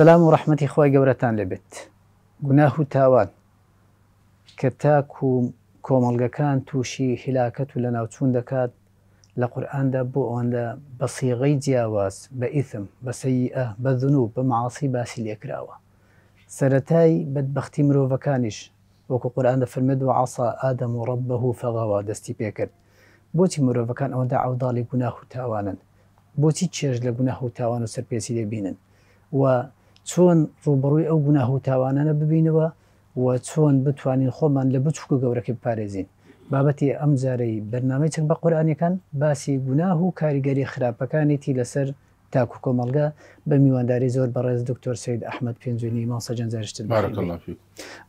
سلام و ڕحمەتی خی گەورەتان لەبێت گوناه و تاوان کە تاک و کۆمەلگەکان تووشی لنا و لە ناوچوون دەکات لە قورآاندا بۆ ئەوەندە بە سیغی جیاواز بە ئیثم بەسەیئە بە دنوو بە معاسی باسی لێکراوە سەتای بەدبختی مرۆڤەکانیش وەکو قورآاندا فرمد و عسا ئادەم و ڕب بەه فەغاوە دەستی پێکرد بۆچی مرۆڤەکان ئەوەندا ئەوداڵی گوناه و تاوانن بۆچی چێژ لە گوناه تاوان و سەرپێسی دەبینن و چۆن ڕوبڕووی ئەو گوناهوتاوانانە ببینەوە و چۆن بتوانین خۆمان لە بچووکە گەورەکە پارێزین بابەتی ئەم جارەی بەرنامەی چەند بە قورآانەکان باسی گوناه و کاریگەری خراپەکانیتی لەسەر تاکو کۆمەلگا بە میوانداری زۆر بەڕێز دکتۆر سید ئەحمد پێنجنی ماسە جەنجارشتن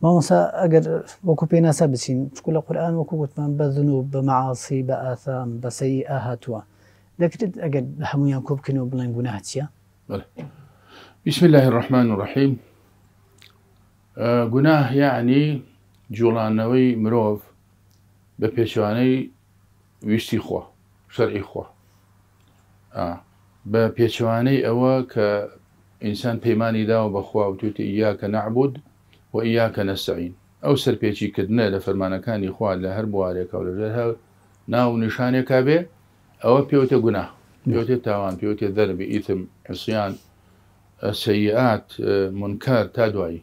مامۆسا ئەگەر وەکو پێناسا بچین چکو لە قورآان وەکو گوتمان بەزن و بە مەعاسی بە ئاثام بەسەی ئاهاتوە دەکرێت ئەگەر هەمویان کۆبکن و بڵێن گوناچە بسم الله الرحمن الرحیم گوناه یعنی جوڵانەوەی مرۆڤ بە پێچوانەی ویستی خۆ شەرعی خۆ بە پێچوانەی ئەوە کە ئینسان پەیمانی داوە بەخوا و تووتی یاکە نعبود و یاکە نەسەین ئەو سەرپێکی کردنە لە فەرمانەکانی خوا لە هەر بوارێکە و لەژێر هەر ناو نیشانێکا بێ ئەوە پێوتە گونا پێوتێت تاوان پێوتێت دەربی ئیتم حسییان سيئات آه، منكر تا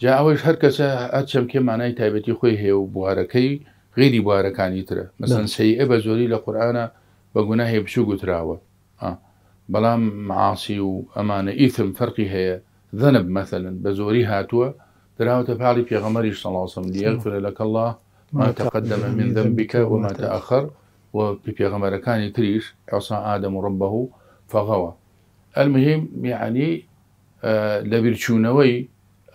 جا اوش هر کس ئات چەمکێ معنی تایبتی خۆی هەیە و بوارەکەی غیری بوارکانی ترە مثلا سیئه بە زۆری لە قورآە بەگونا هەیە بچوو گوتراوە آه. بەڵام معاسی و ئەمانە ئیتم فەرقی هەیە ذەنب مەثلن بە زۆری هاتووە دراوتە پاڵی پێغەمەری سەڵاسم دیەلفر لەکە الله ما تقدم من ذنبك وما تاخر و پێغەمەرەکانی تریش عصا ادم ربه فغوى المهم میعنی لە بیرچوونەوەی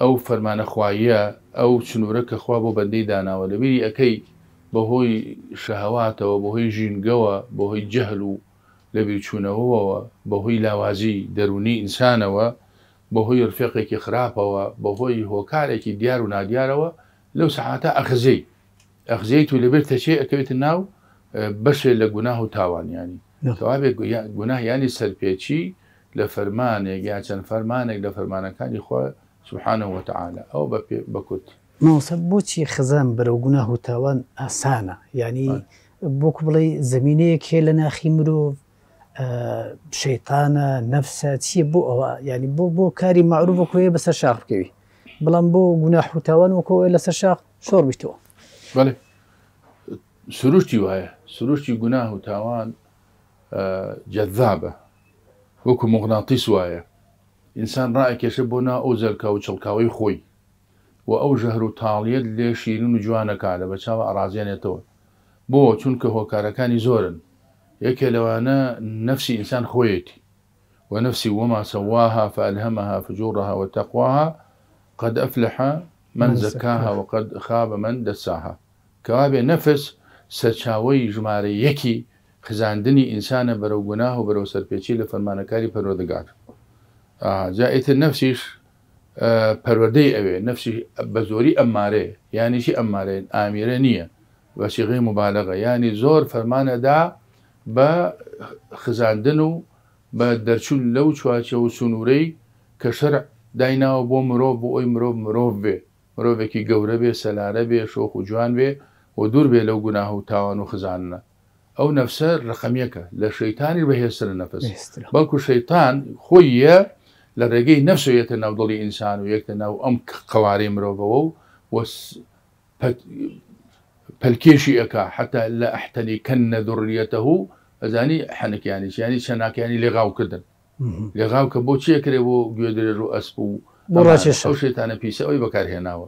ئەو فەرمانەخواییە ئەو چنوورە کە خوا بۆ بەندەی داناوە لە بیری ئەەکەی بەهۆی شەهواتەوە بەهۆی ژینگەوە بەهۆی جەهل و لە بیرچوونەوەەوە بەهۆی لاوازی دەرونی ئینسانەوە بەهۆی رفێقێکی خراپەوە بەهۆی هۆکارێکی دیار و نادیارەوە لەو سەعاتە ئەخزەی ئەخزیت و لەبێت تەچێ ئەەکەوێت ناو بەشێ لە گوناه و تاوانیانی تەواابێت گوناهیانی سەرپێچی لفرمان يا جاشن چەند فەرمانێک لە كان خۆ سبحانه وتعالى او بەکوت ماوسە بۆچی خزان بەرەوگونا هوتاوان ئاسانە اسانا يعني بڵێ زمینەیەک هێ لە ناخی مرۆڤ شەیتانە نەفسە چییە بۆ ئەوە بو بۆ بۆ کاری معروفە کوێ شاخ بکەوی بەڵام بۆ تاوان وكوي وەکەوە لەسەر شاخ شۆر بیتەوە بڵێ سروشتی وایە سروشتی گوناه تاوان جذابه وەکو مۆغناطیس وایە ئینسان ڕائکێشە بۆ نا ئەو زەرکە و چڵکاوی خۆی و ئەو ژەهر و تاڵیت لێ شیرن و جوانەکە لە بە چاوە ئارازێنێتەوە بۆ چونکە هۆکارەکانی زۆرن یەکێ لەوانە نەفسی ئینسان خۆیەتی و نفسی وما سواها فألهمها فجورها وتقواها قد أفلح من زكاها وقد خاب من دساها كوابي نفس سەرچاوەی ژمارە یەکی خزاندنی ئینسانە بەرەو گوناه و بەرەو سەرپێکی لە فەرمانەکاری پەرۆدەگار جائیتە نەفسیش پەرۆدەی ئەوێ نفسی بە زۆری ئەمارێ یانیشی ئەمارێن ئامیرە نییە بەسیغی مبالغە ینی زۆر فەرمانەدا بە خزاندن و بە دەرچوون لەو چواچە و سنوورەی کە شەر دایناوە بۆ مرۆڤ بۆ ئەوی مرۆڤ مرۆڤ بێ مرۆڤێکی گەورە بێ سەلارە بێ شۆخ و جوان بێ و دوور بێ لەو گوناه و تاوان و خزانە او نفس رقم لا شيطان به هستن نفس بلکه شيطان خویه لرجي نفسه یت نو انسان و یک نو ام قواریم رو بو و پلکیشی اکا حتی لا احتنی كن ذريته ازانی حنك يعني چه یعنی يعني چناک یعنی يعني لغاو کردن لغاو که بو چیه کری بو رو اسبو مراشش او شیطان پیسه اوی بکر يعني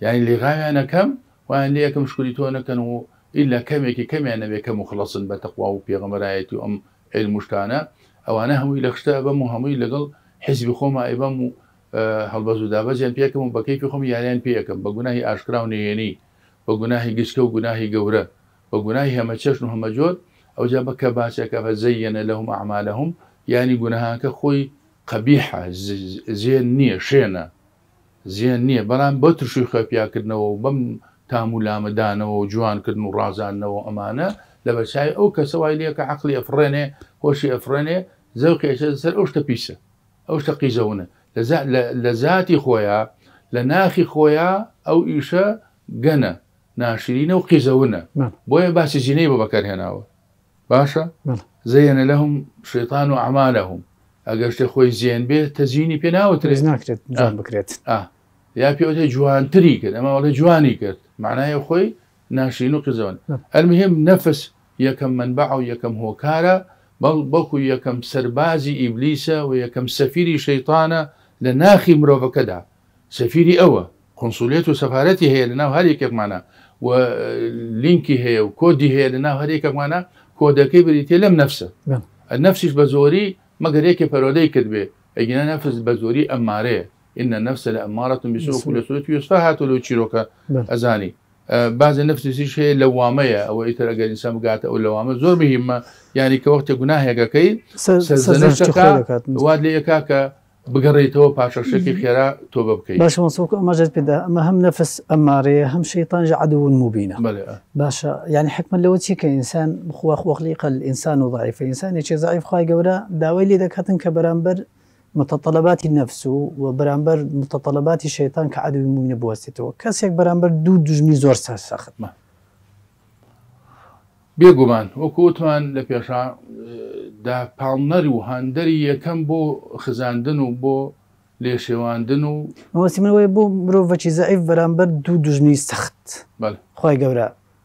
یعنی لغاو یعنی کم و یعنی شكريتو انا نکنو ئیلا کەمێکی کەمیانەوێ کەم و خلصن بە تەخوا و پێغەمەرایەت و ئەم علمشتانە ئەوانە هەمووی لە خشتە بەم و هەمووی لەگەڵ حیزبی خۆمە ئەیبەم و هەڵبەز و دابەزیان پێکەم و بەکەیفی خۆم یاریان پێەکەم بە گوناهی ئاشکرا و نێنی بە گوناهی گشتکە و گوناهی گەورە بە گوناهی هەمە چەشن و هەمە جۆر ئەو جا بەکە باچەکە فەزەیەنە لەهم ئەعمالەهم ینی گوناهاکە خۆی قەبیح زیێن نییە شێنە زیێن نییە بەڵام بە تووشی خەپیاکردنەوە بەم تامو لامدانا وجوان كدنو رازانا وأمانة لبساي أو كسوايلية كعقلي أفرنة هوشي أفرنة افريني زوكي سر أوش تبيسة أوش تقيزونة لزاتي خويا لناخي خويا أو إيشا جنا ناشرين وقيزونة نعم. بويا بس جنيب بكر هنا باشا نعم. زين لهم شيطان أعمالهم أجرش خوي زين به تزيني بيناوتر زناك زين بكرت آه یا پیوته جوان تری کرد اما ولی جوانی کرد معنای خوی ناشینو قزوان نعم. المهم نفس نەفس یەکەم منبع و یەکەم هۆکارە بەڵبەکو یەکەم سربازی ابلیس و یەکەم سفیری شیطان لە ناخی مرۆڤەکەدا سفیری ئەوە کنسولێت و سفارتی هی لە ناو هەر معنا و لینکی هی و کودی هی لە ناو هەرێکەکمانە معنا بریتێ لەم نفسە نعم. نفسیش بە زۆری مەگەرێکی پەرۆدەی کرد بێ به نەفس نفس بزوری اماره ان النفس لاماره بسوء كل سوء يصفها تلو تشيروكا ازاني أه، بعض النفس يصير شيء لوامية أو إتر أجل إنسان قاعد أو لوامية زور بهم يعني كوقت جناه سزنش سزنشكا واد لي يكاكا بقريتو شكي خيرا توب بكي باش منصوب ما جد بدا ما هم نفس أمارية هم شيطان عدو مبين بلى آه. باشا يعني حكم لو تشي كإنسان خو خلق الإنسان ضعيف الإنسان يشي ضعيف خاي جورا داوي لي دكاتن كبرامبر متطلبات النفس وبرامبر متطلبات الشيطان كعدو کە عادوی كاسيك برامبر دو بەرامبەر دوو دژمی زۆر سەر سەختمە بێگومان وەکوتمان لە پێشا پاڵنەر و هەندەری یەکەم بۆ خزاندن و بو لێشێواندن و مەوەسی منەوەی بۆ مرۆڤەکی زعیف بەرامبەر دوو دژمی سەخت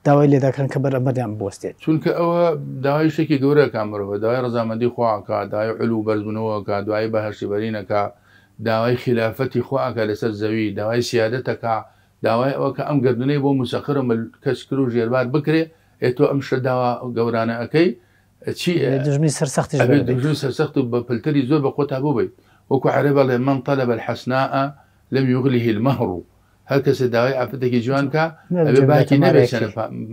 داوای لێداکەن کە بەرەبەریان بستێت چونکە ئەوە داوای شتێکی گەورەکە مرۆڤ داوای ڕزامەندی خواکە داوای ئەلو بەرزبوونەوەکە دوای بەهشتی بەرینەکە داوای خلافەتی خواکە لەسەر زەوی داوای سیادەتەکە داوای ئەوە کە ئەم گردنەی بۆ مسەخرم کەسکر و ژێربات بکرێ ئێتۆ ئەم شە داوا گەورانە ئەەکەی چی دژمی سەرسەختی سەرسەخت و بە پلتری زۆر بە خۆتا بوو بیت وەکو عرە بەڵێ من طلب الحسناء لم يغله المهر هەر کەسە داوای ئافرەتێکی جوانکە ئەبێ باکی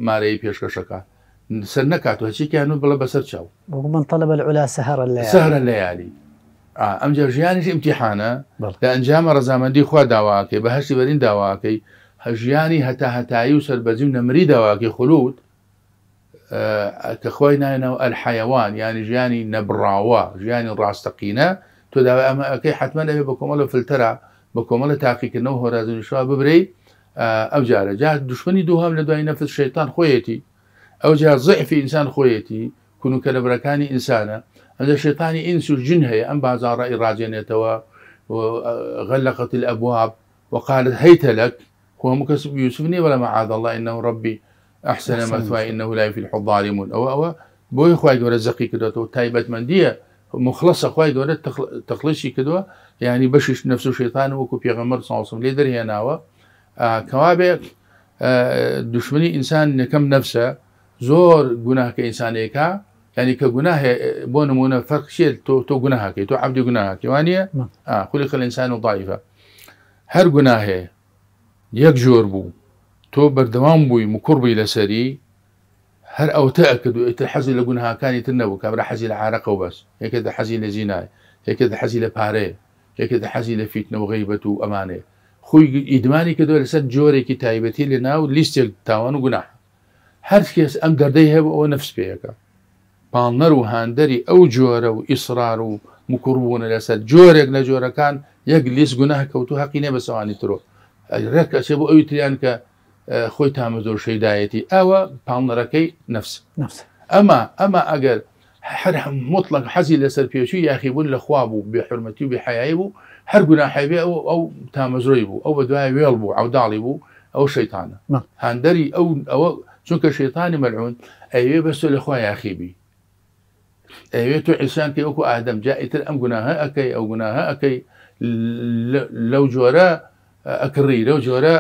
ماری پیش کش سەر سر نکات و بلا بسر چاو من طلب العلا سهر الليالي سهر الليالي آه، ئەمجا ژیانیش ئیمتیحانە لە ئەنجامە ڕزامەندی خوا داواکەی بە هەشتی بەرین داواکەی هەژیانی هەتا هەتایی و سەربەزی و نەمری داواکەی خلوت آه، کە خۆی نایەنەوە ئەلحەیەوان یانی ژیانی نەبراوە ژیانی ڕاستەقینە تۆ داوای ئەمە حتما نبي بكم الله کۆمەڵە تحقیق نو هر از تاقیکردنەوە شاه ببری او آه، جاره جا دشمنی دووهام لە دوای نەفس شەیتان خۆیەتی ئەو جار زعفی ئینسان خۆیەتی کونوکە لەبرەکانی ئینسانە ئەدە شێتانی ئینس و جن هی بازار رای ئەم بازارڕ و آه، غلقت الأبواب وقالت هيت لك هو مكسب يوسف ولا معاذ الله إنه ربي أحسن مثواي إنه لا في الحظ ظالمون أو أو بۆی خخوای تو زەقی من تایبەتمەندیە مخلصە خخوای گەورە تەخلشی کردووە ینی بەشیش نفس و شێتان وەکو پێغەمەر ساسم لێ دەرهێناوە کەوابێت دشمنی ئینسان نەکەم نەفسە زۆر گوناکە ئینسانێکە ینی کە گوناه بۆ نمونە فەرقشێت تۆ تۆ گوناهاکەی تۆ عبدی گوناهاکەوانە خولی خلئسان و داایفە هەر گوناهەیە یەک جۆر بوو تۆ بەردەوام بووی مکوڕ بووی لەسەری هر او تاكد وتحزي و كان حەزی لە راح حزي نەبوو وبس هيك لە حزي و هيك یەکێک حزي لباري هيك زینای حزي دە حەزی وامانه خوي ادماني كدو حەزی جوري فیتنەوە غیبەت و ئەمانەیە تاوان وغناح هر كيس ام دردي هو نفس پێیەکە بانر وهاندري او ئەو واصرار و ئیسرار جوري كنا لەسەر كان يجلس غناح كوتو لیست گوناح کەوتو حەقی نێ بەسەوانی خوي تامزور زۆر شەیدایەتی ئەوە پاڵنەرەکەی نفس اما اما ئەگەر هەر مطلق حزي لسر پێچوی یاخیبوون لە خوا بوو بێحرمەتی و بێحیایی بوو هەر او ئەو ئەو تامەزۆی بوو ئەو بە دوای وێڵ بوو ئەوداڵی بوو او شەیتانە نعم. هەندەری ئەو ئەوە چونکە شێتانی مەلعون ئەوێ بەستۆ لە خوا یاخیبی ئەوێت تۆ ئیسان کە وەکو ئادەم جائیتر ئەم گوناها اكي ئەو گوناها ئەەکەی لو جورا ئەکڕی لەو جۆرە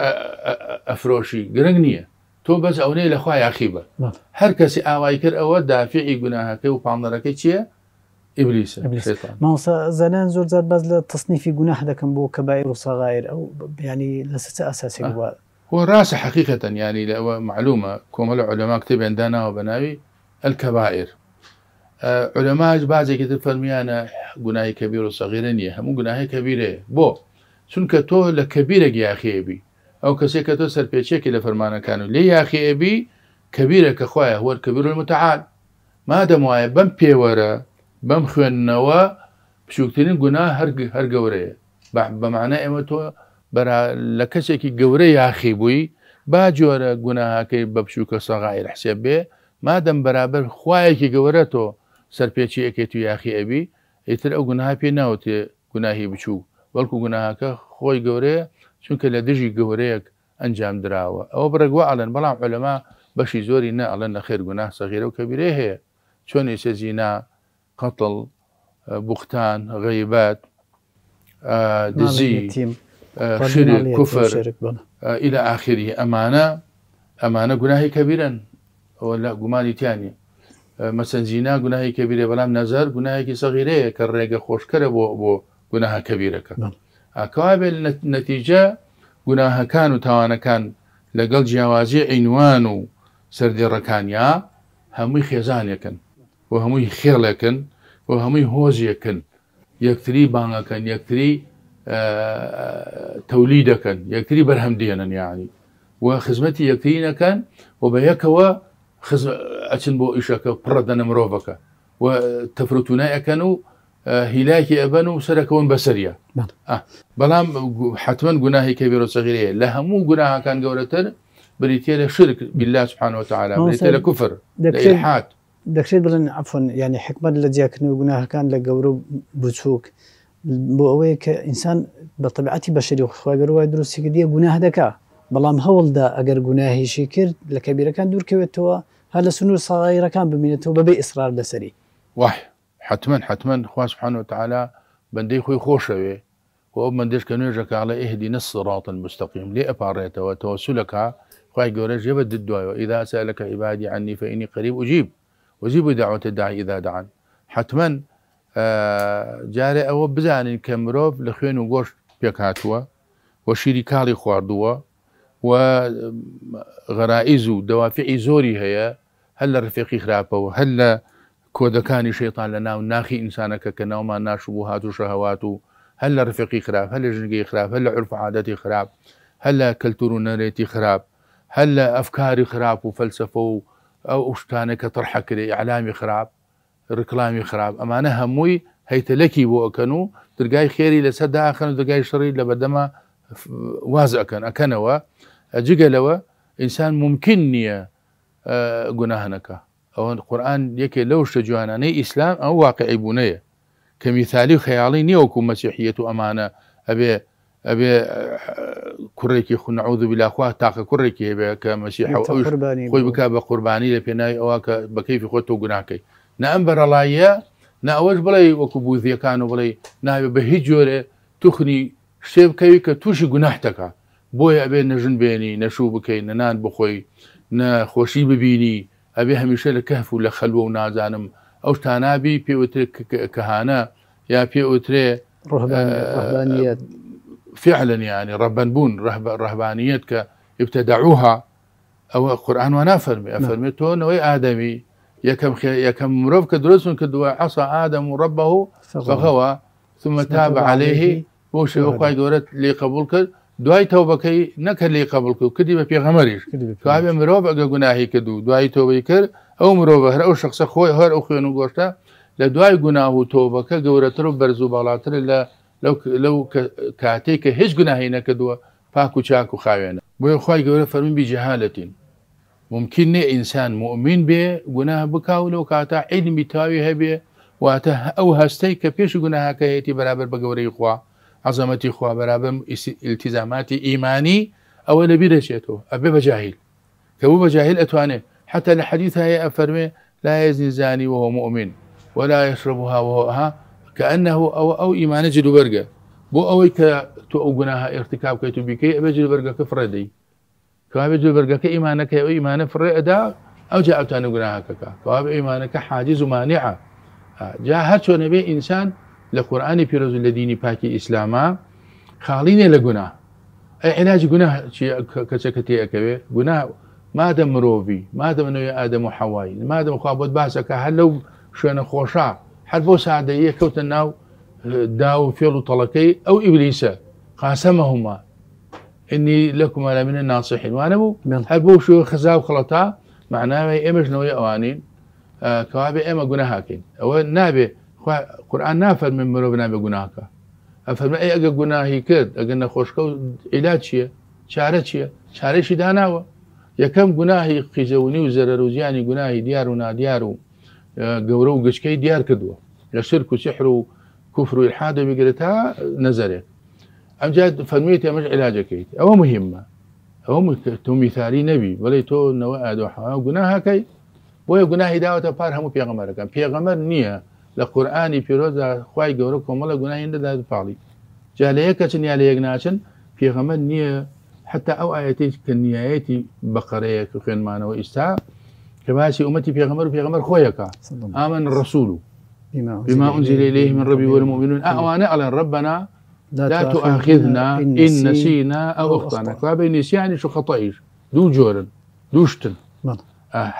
افروشی گرنگ نیه تو بس اونی لخوا یاخی بە نعم. هر کسی ئاوای کر او دافعی که و پاندەرەکەی چییە؟ ئیبلیس ماوسە زنان زور زر بەز لتصنیفی گناه گوناح دەکەم بۆ کەبایر و صغائر او یعنی لسه اساسی آه. وە هو راس حقيقة يعني لو معلومة كما علماء كتب عندنا وبناوي الكبائر أه علماء بعضي كتب فرميانا جناي كبير وصغير نية هم جناي كبيرة بو چونکە لكبيرة يا کەبیرە گیاخێبی ئەو کەسێک کە تۆ سەرپێچێکی لە فەرمانەکان و لێ یاخێبی کەبیرە کە خخوایە وەرکەبیر متعاال ما دەمایە بەم پێوەرە بەم خوێندنەوە پشوکترین گونا هەرگ هەر گەورەیە بەمانە ئێمە تۆ لە کەسێکی گەورە یاخی بووی با جۆرە گوناهاکەی بە پشوکە سەغای رەحسێ بێ مادەم بەرابەر خویەکی گەورە تۆ سەرپێکی ئەکێت و یاخی ئەبی ئیتر ئەو گوناها پێ ناوتێ گوناهی بچوو وەڵکو گوناهاکە خۆی گەورەیە چونکە لە دژی گەورەیەک ئەنجام درراوە ئەوە بەرەگوواڵن بەڵام علەما بەشی زۆری نە ئەڵەن لە خێرگونا سەغیرە و کەبیرێ هەیە چۆن زینا قەتڵ بختان غیبات دزی شرك كفر إلى آخره أمانة أمانة جناه كبيرا ولا جماني تاني مثلا زنا جناه كبيرة بلام نظر جناه صغيرة كالرجع خوش كره بو بو جناه كبيرة كبيرة ئاکەوابێت نەتیجە گوناهەکان و تاوانەکان لەگەڵ جیاوازی عینوان و سەردێڕەکانیا هەمووی خێزانێکن بۆ هەمووی خێڵێکن بۆ هەمووی هۆزیەکەن یەکتری بانگەکەن یەکتری تەولی دەکەن یەکتری بەرهەم دێنن یانی و خزمەتی یەکترینەکەن و بە یەکەوە ئەچن بۆ ئیشەکە پڕە دەنە مرۆڤەکە و تەفرتونایەکەن و هلاكي أبنو سركون بسرية. بل. نعم. آه. بلام حتما قناهي كبير وصغيرة. لها مو قناها كان قولتر بريتيل شرك بالله سبحانه وتعالى نعم، بريتيل كفر لإلحاد دكتور بلن عفوا يعني حكمة الذي يكنو قناها كان لقورو بوتوك بوأوي كإنسان بطبيعتي بشري وخوي قروا يدرس كذي جناه دكا بلام هول دا أجر جناه شكر لكبير كان دور كويتوا هلا سنو صغيرة كان بمينته وببي إصرار لسري واحد حتما حتما خوا سبحانه وتعالى خوي خۆی وي ومن مندشکە نوێژەکە لە على نە الصراط المستقيم لێ ئەپارڕێتەوە تەوەسولەکە خی گەورە ژێبە ددوایەوە ئیدا سالەکە عیبادی عنی فەینی قریب وجیب وەزی بۆ داوەتە داعی دادان حتما جارێ ئەوە بزانین کە مرۆڤ لە خوێن و گۆشت خواردوا وە شیری کاڵی خواردووە و غەرائز و دەوافعی زۆری كودكاني شيطان لنا وناخي إنسانك ئینسانەکە کە ناومان شبهات وشهوات و شەهوات خراب هەل جنقي خراب خراپ هەل لە خراب خراپ هەل لە عرفعادەتی خراپ أفكاري خراب وفلسفة و نەرێتی خراپ هەل ركلامي خراب خراپ و فەلسفە و ئەو شتانە کە تڕحەکرێ علامی خراپ ڕکلامی خراپ ئەمانە هەمووی هەیتەلەکی واز أكن أكنوا أجيقلوا إنسان ممکن آه، نییە ئەوەن قورآن یەکێ لەو شتە جوانانەی ئیسلام ئەو واقعی بوونەیە کە میثالی و خەیاڵی نییەوەکو مەسیحیەت و ئەمانە ئەبێ ئەبێ کوڕێکی خونعود بلاخوا تاقە کوڕێکی هەبێ کە مەسیح خۆی بک بە قوربانی لە پێناوی ئەوە کە بەکەیفی خۆت تۆ گوناکەی نە ئەم بەرەڵاییە ناوەش بڵێ وەکو بوزیەکان و بڵێ ناوێ بە هیچ جۆرێ توخنی شێ بکەوی کە تووشی گوناحتەکە بۆیە ئەبێ نەژن بێنی نەشوو بکەین نەنان بخۆی نەخۆشی ببینی ئەبێ هەمیشە لە کەف و لە خەلوە و نازانم ئەو شتانابی پێوترێ کەهانە یا پێوترێ آه، فعلا يعني ربن بون رهبانيت ك ابتدعوها او القران وانا فرمي نعم. افرمي تو نوي ادمي يا كم يا كم مروف كدروس كدوا عصى ادم ربه فغوى ثم تاب عليه وش قاعد قولت لي قبول قبولك دوای تەوبەکەی نەکە لی قبلکە و کردی بە پێغەمەریش کابێ مرۆڤ ئەگە گوناهی کرد و دوای تۆبەی کرد ئەو مرۆڤە هەر ئەو شخصە خۆی هەر ئەو خوێن و گۆشتە لە دوای گوناه و تۆبەکە گەورەتر و بەرز و باڵاتر لە لەو کاتێک کە هیچ گوناهی نەکردووە پاک و چاک و خاوێنە بۆیە خی گەورە فەرمی بیجهالەتین ممکن نێ ئینسان مؤمن بێ گوناه بکاو لەو کاتا عیلمی تاوی هەبێ واتە ئەو هەستەی کە پێش گوناهاکە هەیەی بەرابەر بە گەورەی خوا عظمتي خوا برابم التیزاماتی إيماني ئەوە لە بیرەچێتەوە ئەبێ بەجاهیل کە بوو بەجاهیل حتى الحديث هي أفرمي لا يزني زاني وهو مؤمن ولا يشربها وهو ها كأنه أو أو إيمان جلو برقة بو أوي كتو أو جناها ارتكاب كيتو بكي أبي جلو برقة كفردي كما جلو برقة كإيمانك أو إيمان فري أدا أو جاء أبتان قناها كا كما إيمانك حاجز مانعة آه، جاء هاتو نبي إنسان لقرآن لە قورآانی پیرۆز لە دینی پاکی ئیسلامە خاڵینێ لە گونا علاج گونا ما دم گونا مادە مرۆڤی مادەمنەوەی ئادەم و حەوای مادەمخوا بۆت باسەکە هەر لەو شوێنە خۆشا هەر بۆ سادەیە کەوتە ناو دا و فێڵ و تەڵەکەی ئەو ئیبلیسە قاسەمە هما ئنی لەکومانە منە ناسەحینوانە بوو هەر بۆ شوێ خزا و خڵەتا معناوی ئێمەژنەوەی ئەوانین کەوابێ ئێمە گونە هاکەین او نابي قورآن نافەرمێن مرۆڤ نابێ گوناکە ئەفەرمە ئەی ئەگە گوناهی کرد ئەگە نەخۆشکە و عیلا چییە چارە چییە چارەشی داناوە یەکەم گوناهی قیزەونی و زەرەروزیانی گوناهی دیار و نادیار و گەورە و گچکەی دیار کردووە لە شرک و سحر و کوفر و الحاد بگرێت تا نەزەرێت ئەمجا فەرمیێت ئەمەش علاجەکەیت ئەوە مهمە ئەوە تۆ میثاری نەبی بەڵی تۆ نەوە ئادۆحەوە گوناهاکەی بۆیە گوناهی داوەتە پار هەموو پێغەمەرەکەم پێغەمەر نییە لە قورآانی پیرۆزدا خی گەورە کۆمەڵە گوناهی دەداد پاڵی جا لە یەکەچن یا لە یەک ناچن پێغەمە نییە حتا ئەو ئاەتی کە نیایەتی بەقەرەیە کە خوێنمانەوە ئیستا کە باسی ئومەتی پێغەمەر و پێغەمەر خۆیەکە ئامن ڕسوول و بما أنزل إليه من ربي والمؤمنون أوانا على ربنا لا تؤاخذنا إن نسينا أو أخطأنا كلابي نسيان شو خطأيش دو جورن دوشتن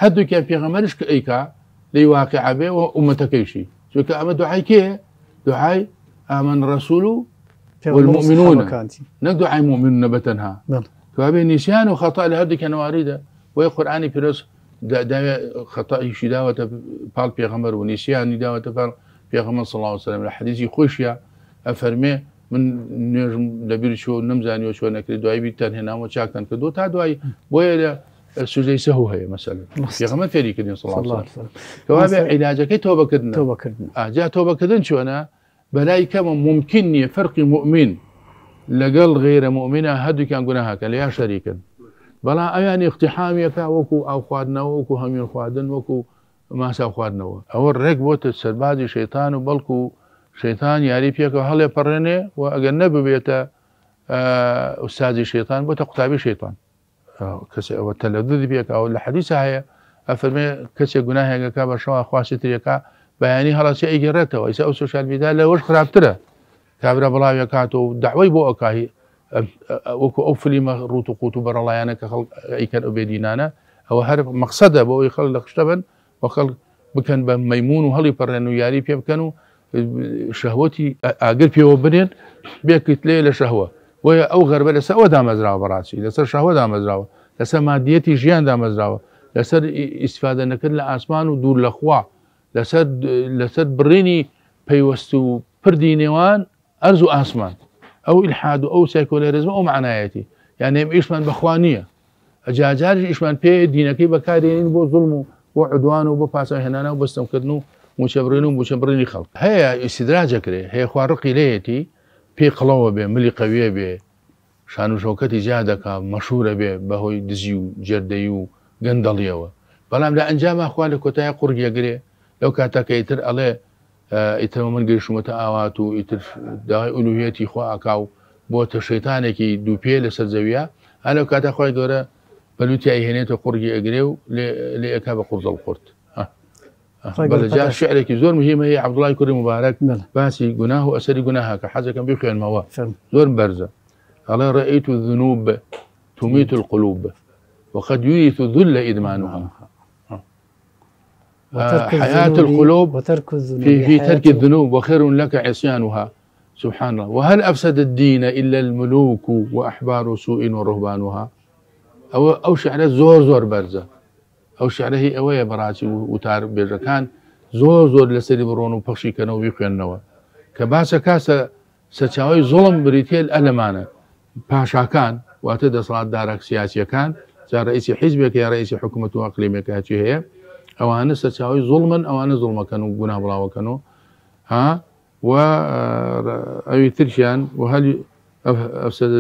هدو أه، كان في غمرش كأيكا واقع به وأمتكيشي شوك أما دعاي كي دعاي آمن رسوله والمؤمنون نك دعاي مؤمنون نبتنها فابي نعم. نسيان وخطا لهدك انا واريده ويا قراني بيروس دا دا خطا يشي داوة بال بيغمر ونسيان داوة بال بيغمر صلى الله عليه وسلم الحديث يخشي افرمي من نجم لبير شو نمزاني وشو نكري دعاي بيتان هنا وشاك تنكدو تا دعاي بويا سجيسه هي مثلا في غما في ريك صلى الله عليه وسلم كوابع علاجك توبه كدنا توبه كدنا اجا آه، توبه كدن شو انا بلاي كم ممكن فرق مؤمن لقل غير مؤمنه هدو كان قلناها كان يا شريكا بلا اياني اقتحام يكا وكو او خوادنا وكو همين خوادن وكو ما سا هو او الرك بوت السربازي شيطان وبلكو شيطان يعني فيك هل يبرني واجنب بيتا آه، استاذ الشيطان بوت قتابي شيطان آه، تەلەدودی بێکەوە لە حەدیسە هەیە ئەفرمێ کەسێک گوناهێکەکە بە شەوە خواسی تریەکە بەیانی هەڵاسی ئەیگەڕێتەوە ئیسا ئەو سوشالبیدا لەەوەش خراپترە کابرا بەڵاوی کاتەوە و داوای بۆ ئەکاهی وەکو ئەو فلیمە ڕوت و قووت و بەڕەڵایانە کە خەڵ ئەیکەن ئەو بێدینانە ئەوە هەر مەقسەدە بۆ ئەوی خەڵ لە خشتە بن بە خەڵ بکەن بە مەمون و هەڵی پەڕێن و یاری پێ بکەن و شەهوەتی ئاگر پێوە بنێن بێکیت لێ لە شەهوە بۆ او غرب لەسەر ودا مەزراوە براسي لەسەر شەوەدا مەزراوە لەسەر مادیەتی ژیاندا مەزراوە لەسەر ئیسفادەنەکرد لە ئاسمان و دوور لەخوا لەسەر بڕینی پەیوەست و پردی نێوان ئەرز و آسمان او الحاد او ئەو او ئەو معنایەتی یان من ئیشمان بەخوا نییە من ئیشمان پێ دینەکەی بو ظلم بو و عدوان و بۆ پاسەهێنانە و بەستەمکردن و موچەبرین خلق موچەبرینی استدراجك هەیە ئیسیدراجەکرێ هەیە خوارقی لێتی پێی قڵەوە بێ ملی قەوێ بێ شان و شەکەتی زیادەکە مەشورە بێ بەهۆی دزی و جەردەی و گەندەڵیەوە بەڵام لە ئەنجامەخوا لە کۆتای قورگەگرێ لەو کاتەکە ئیتر ئەڵێ ئیترەوە من گەشتمەتە ئاوات و ئیتر داوای ئولوهەتی خواکا و بۆتە شەیتانێکی دووپێ لە سەرزەویە هەلو کاتە خۆی گەورە بەلوتی ئەهێنێتە قورگی ئەگرێ و لێ ئەک بە قوزەڵ خورد بله جا شعرێکی عبد الله هەیە مبارك کوری مبارەك باسی گوناه و ئەسری گوناهاکە حەزەکەم بخوێنمەوە زۆر بەرزە هەڵێ ڕئیت و ذنوب تومیت القلوب وقد يورث ذل إدمانها آه. آه، حياة القلوب وترك الذنوب في, في ترك الذنوب وخير لك عصيانها سبحان الله وهل أفسد الدين إلا الملوك وأحبار سوء ورهبانها أو أو شعر زور زور برزة ئەو شعرەهی ئەوەیە بەڕاتی وتار بێژەکان زۆر زۆر لەسەری بڕۆن و پەخشیکەنەوە بخوێندنەوە کە باسە کاسە سەرچاوی زۆڵم بریتێل ئەلەمانە پاشاکان واتە دەسڵات دارە سیاسیەکان جارڕئیسی حیزبێک یا ڕئیسی حکوومەت و عقلیمێک هاچی هەیە ئەوانە سەرچاوی زوڵمن ئەوانە زوڵمەکەن و گونا بڵاوەکەن و ها و ئەوی ترشیان و هەلی ئەفسەدە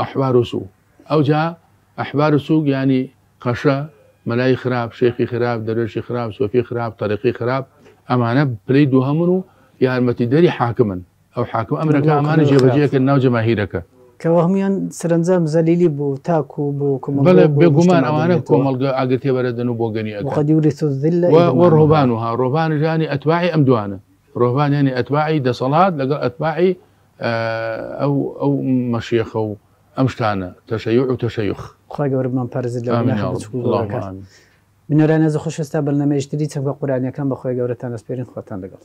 ئەحوار و سوو ئەو جا ئەحبار و سووک ینی قەشە مەلای خراب شێخی خراب دەرێشی خراب سۆفی خراب تەرەقی خراب امانه پلی دووهمن و یارمەتی دەری حاکمن او حاکم ئەمرەکە ئەمانە جێبەجەکە ناو جەماهیرەکە کەەوە هەمیان سرنجام زەلیلی بۆ تاکو بۆ بەڵێ بێگومان بردنو بو ئاگەر تێبەرەدەن و بۆ گەنیەکە ڕۆبان ها ڕۆبان ژانی ئەتواعی امدوانه رهبان ڕۆبانیانی ئەتواعی ده صلاة ئەتواعی آه، ئەو او او و ئەم شتانە تەشەیع و تەشەیخ خی گەورمان پارێزت لە منێرانە زە خۆشستا بەرنەمەشتری چەند بە قورانەکان بە خۆی گەورەتان ئەسپێرین خۆتان لەگەڵ.